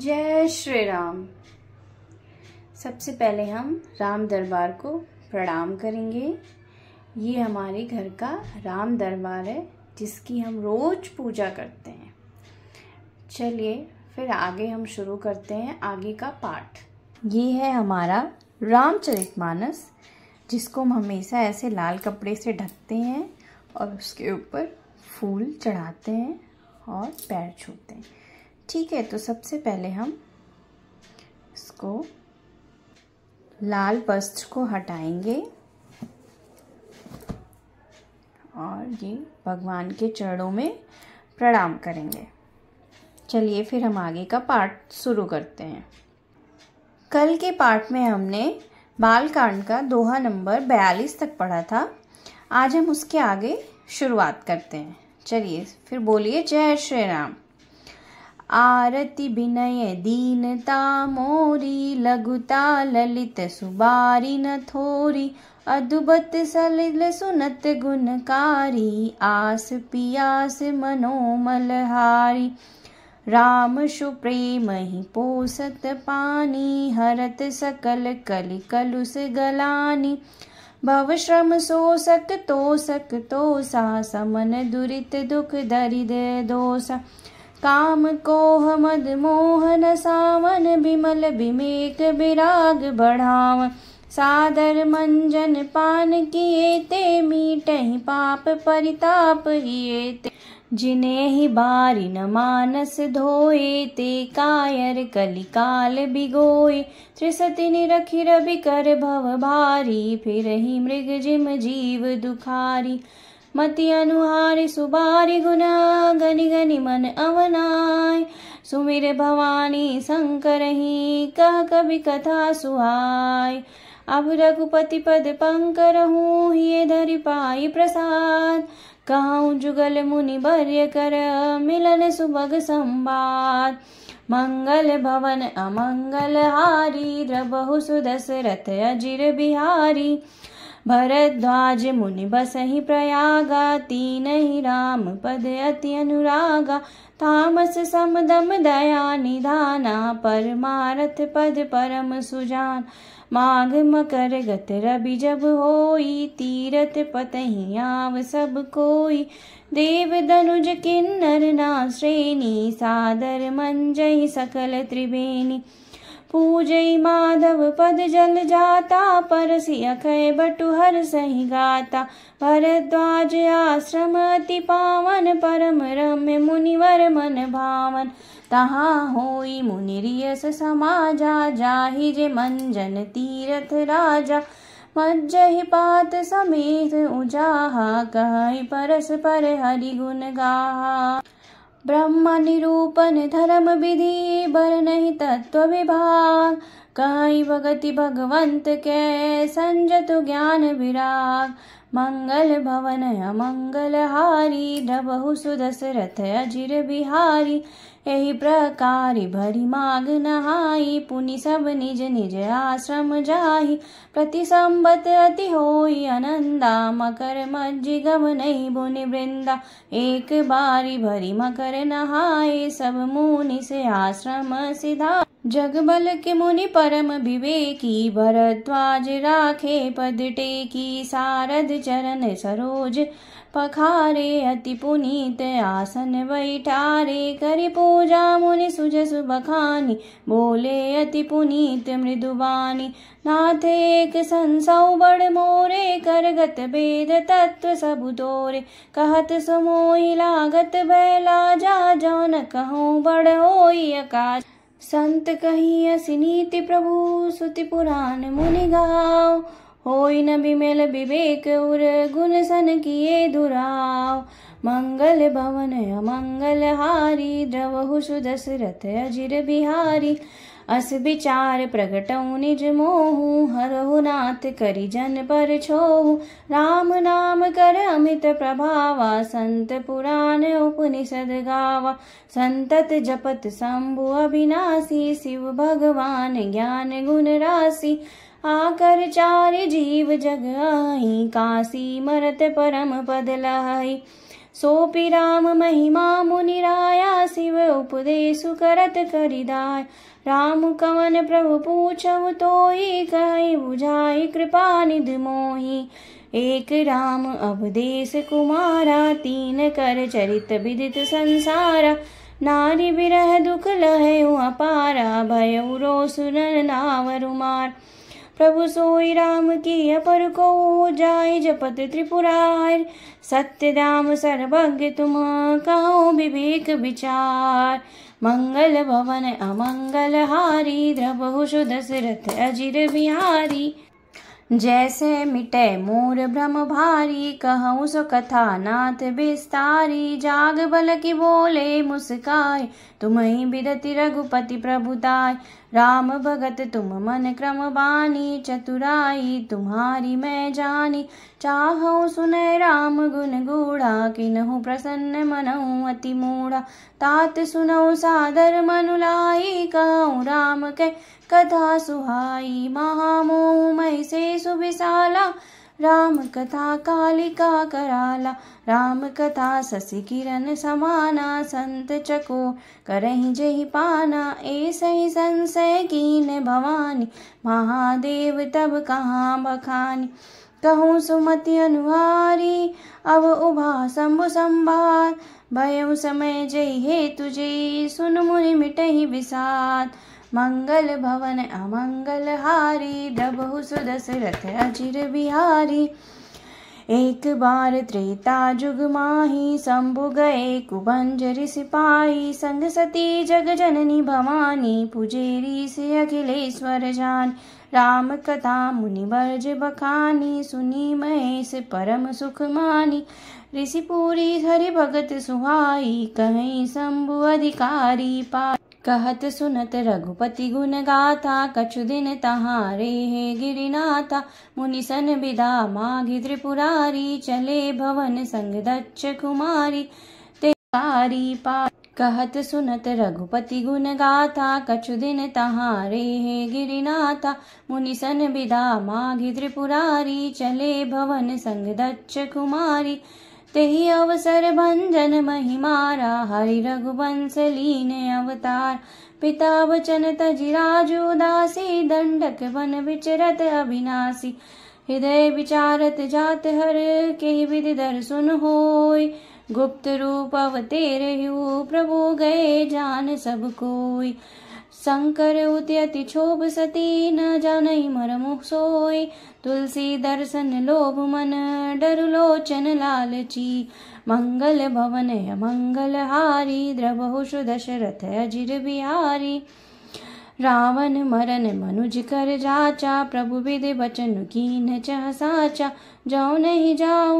जय श्री राम सबसे पहले हम राम दरबार को प्रणाम करेंगे ये हमारे घर का राम दरबार है जिसकी हम रोज पूजा करते हैं चलिए फिर आगे हम शुरू करते हैं आगे का पाठ ये है हमारा रामचरितमानस जिसको हम हमेशा ऐसे लाल कपड़े से ढकते हैं और उसके ऊपर फूल चढ़ाते हैं और पैर छूते हैं ठीक है तो सबसे पहले हम इसको लाल वस्त्र को हटाएंगे और ये भगवान के चरणों में प्रणाम करेंगे चलिए फिर हम आगे का पाठ शुरू करते हैं कल के पाठ में हमने बालकांड का दोहा नंबर बयालीस तक पढ़ा था आज हम उसके आगे शुरुआत करते हैं चलिए फिर बोलिए जय श्री राम आरति विनय दीनता मोरी लघुता ललित सुबारी न थोरी अद्भत सलिल सुनत गुणकारी आस पियास मनोमलहारी राम ही पोसत पानी हरत सकल कलि कलुष गलानी भव श्रम सोसक तोसक तोसा समन दुरित दुख दरिद दोसा काम कोह मद मोहन सावन बिमल बिमेक विराग बढ़ाव सादर मंजन पान किए ते मीटहि पाप परिताप हिए ते जिने ही बारिन मानस धोए ते कायर कलिकाल बिगोए त्रिसति निरखिर बिकर भव भारी फिर ही मृग जिम जीव दुखारी मति अनुहारि सुबारि गुना गनि गनि मन अवनाय सुमिर भवानी शंकरही कह कवि कथा सुहाय अब रघुपति पद पंकर हूँ ही धरि पाई प्रसाद कहूँ जुगल मुनि बर्य कर मिलन सुबग संवाद मंगल भवन अमंगल हारी द्रबहु सुदशरथ अजिर बिहारी भरद्वाज मुनि बसहि प्रयागा तीनहि राम पद अति अनुरागा समदम दया निधाना परमारथ पद परम सुजान माघ मकर गत रवि जब होई तीरथ पतहि आव सब कोई। देव दनुज किन्नर ना श्रेणी सादर मंजहि सकल त्रिवेणी पूजई माधव पद जल जाता परसिय बटु बटुहर सही गाता भरद्वाज आश्रम अति पावन परम रम्य मुनिवर मन भावन तहाँ होई मुनिरियस समाजा जाहि जे मंजन तीरथ राजा मज्जहि पात समेत उजाहा कहि परस पर हरि गुण गाहा ब्रह्म निरूपण धर्म विधि बर नहीं तत्व विभाग कई भगति भगवंत के संजत ज्ञान विराग मंगल भवन अमंगलहारी सुदस सुदशरथ अजिर बिहारी यही प्रकारि भरी माघ नहाई पुनि सब निज निज आश्रम जाहि प्रति संबत अति होई अनंदा मकर मज्जि गम नहीं बुनि वृंदा एक बारी भरी मकर नहाए सब मुनि से आश्रम सिधा जगबल के मुनि परम विवेकी भरद्वाज राखे पद टेकी सारद चरण सरोज पखारे अति पुनीत आसन बैठारे करि पूजा मुनि सुजस बखानी बोले अति पुनीत मृदुबानी नाथ एक संसौ बड़ मोरे करगत भेद तत्व सब तोरे कहत सुमोहि लागत बैला जा जौन कहूँ बड़ होई आकाश संत कही सिनीति प्रभु सुति पुराण मुनि गाव होय न बिमल विवेक उर गुण सन किए दुराव मंगल भवन अमंगल हारी द्रवहु सुदशरथ अजिर बिहारी अस विचार प्रगटऊ निज मोहू हरहुनाथ करि जन पर छोहू राम नाम कर अमित प्रभावा संत पुराण उपनिषद गावा संतत जपत शंभु अविनाशी शिव भगवान ज्ञान गुण राशि आकर चार जीव जग आई काशी मरत परम पद लाई सोपि राम महिमा मुनिराया शिव उपदेशु करत करिदाय राम कवन प्रभु पूछव तो ही कहि बुझाई कृपा निध मोही एक राम अवदेश कुमारा तीन कर चरित विदित संसारा नारी बिरह दुख लहु अपारा भयउ रो सुर नावरुमार प्रभु सोई राम की अपर को जाय जपत त्रिपुरार सत्य दाम सर्वज्ञ तुम कहो विवेक विचार मंगल भवन अमंगल हारी द्रभु दशरथ अजिर बिहारी जैसे मिटे मोर भ्रम भारी कहूँ सो कथा नाथ बिस्तारी जाग बल की बोले मुस्काय तुम ही बिदति रघुपति प्रभुताय राम भगत तुम मन क्रम बानी चतुराई तुम्हारी मैं जानी चाहूँ सुने राम गुण गुड़ा किन्हु प्रसन्न मनऊ अति मूढ़ा तात सुनऊ सादर मनुलाई कहूँ राम के कथा सुहाई महामोह ऐसे सुविशाला राम कथा कालिका कराला राम कथा शशि किरण समाना संत चको करही जही पाना ऐसे ही संशय कीन भवानी महादेव तब कहाँ बखानी कहूँ सुमति अनुहारी अब उभा शंभु संभार भय समय जय हे तुझे सुन मुनि मिटही विषाद मंगल भवन अमंगल अमंगलहारी डबहु सुदशरथ अचिर बिहारी एक बार त्रेता जुग माही शंभु गए कुबंज सिपाही संग सती जग जननी भवानी पुजेरी से अखिलेश्वर जान राम कथा मुनिवर्ज बखानी सुनी महेश परम सुख मानी ऋषिपुरी हरि भगत सुहाई कहीं शंभु अधिकारी पा कहत सुनत रघुपति गुन गाथा कछु दिन तहारे हे गिरिनाथा मुनिसन विदा माघि त्रिपुरारी चले भवन संग दक्ष कुमारी ते सारी पा कहत सुनत रघुपति गुन गाथा कछु दिन तहारे हे गिरिनाथा मुनिसन विदा माघि त्रिपुरारी चले भवन संग दक्ष कुमारी तेहि अवसर भंजन महिमारा हरि रघुवंश लीन अवतार पिता वचन तिराज उदासी दंडक वन विचरत अविनाशी हृदय विचारत जात हर के विधि दर्शन होय गुप्त रूप अवतेर प्रभु गए जान सब कोई शंकर उद्यति क्षोभ सती न जानई मुख सोय तुलसी दर्शन लोभ मन डर लोचन लालची मंगल भवन मंगल हारी द्रबहुष दशरथ अजिर बिहारी रावण मरण मनुज कर जाचा प्रभु विधि वचन कीन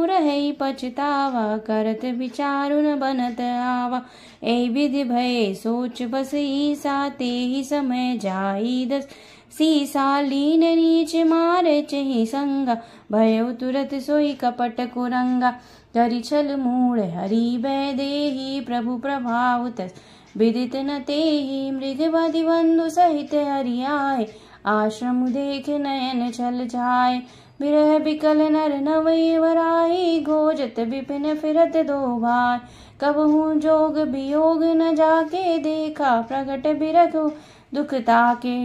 रहे पचता करत विचारुन बनत आवा ए भय सोच बस ही समय जाई दस सीसा लीन नीच मार चहि संगा भय तुरत सोई कपट कुरंगा जरी छल मूल हरि भ प्रभु प्रभु तस ಬಿದಿತ ತೇಹಿ ಮೃಗವಾದಿ बंधु सहित ಹರಿಯಾಯ आश्रम देख नयन छल जाए विरह बिकल नर वराई गोजत बिपिन फिरत दो भाई हूँ जोग वियोग न जाके देखा प्रगट बिरख दुख ताके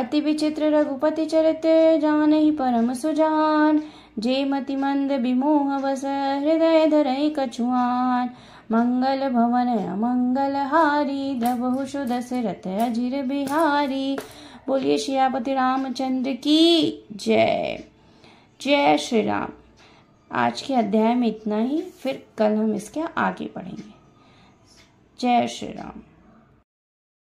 अति विचित्र रघुपति चरित जान ही परम सुजान जे मति मंद विमोह बस हृदय धरई कछुआन मंगल भवन अमंगलहारी दबहु दशरथ अजिर बिहारी बोलिए श्रियापति रामचंद्र की जय जय श्री राम आज के अध्याय में इतना ही फिर कल हम इसके आगे बढ़ेंगे जय श्री राम